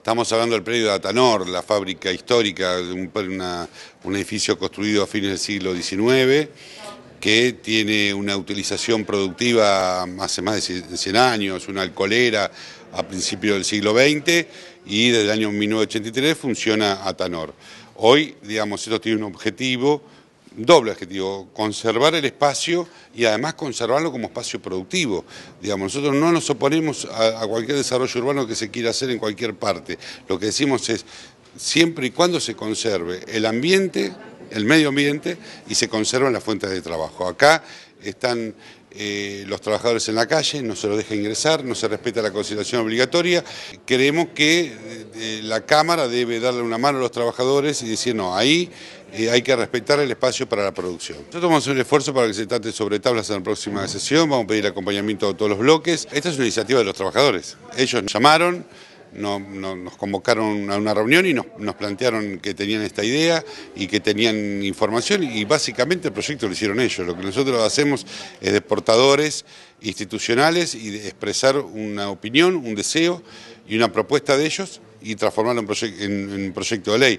Estamos hablando del predio de Atanor, la fábrica histórica, un, un edificio construido a fines del siglo XIX, que tiene una utilización productiva hace más de 100 años, una alcoholera a principios del siglo XX y desde el año 1983 funciona Atanor. Hoy, digamos, esto tiene un objetivo doble objetivo, conservar el espacio y además conservarlo como espacio productivo. Digamos, nosotros no nos oponemos a, a, cualquier desarrollo urbano que se quiera hacer en cualquier parte. Lo que decimos es, siempre y cuando se conserve el ambiente el medio ambiente y se conservan las fuentes de trabajo. Acá están eh, los trabajadores en la calle, no se los deja ingresar, no se respeta la consideración obligatoria. Creemos que eh, eh, la Cámara debe darle una mano a los trabajadores y decir, no, ahí hay que respetar el espacio para la producción. Nosotros vamos a hacer un esfuerzo para que se trate sobre tablas en la próxima sesión, vamos a pedir acompañamiento a todos los bloques. Esta es una iniciativa de los trabajadores, ellos nos llamaron no, nos convocaron a una reunión y nos, plantearon que tenían esta idea y que tenían información y básicamente el proyecto lo hicieron ellos. Lo que nosotros hacemos es de portadores institucionales y expresar una opinión, un deseo y una propuesta de ellos y transformarlo en, un proyecto de ley.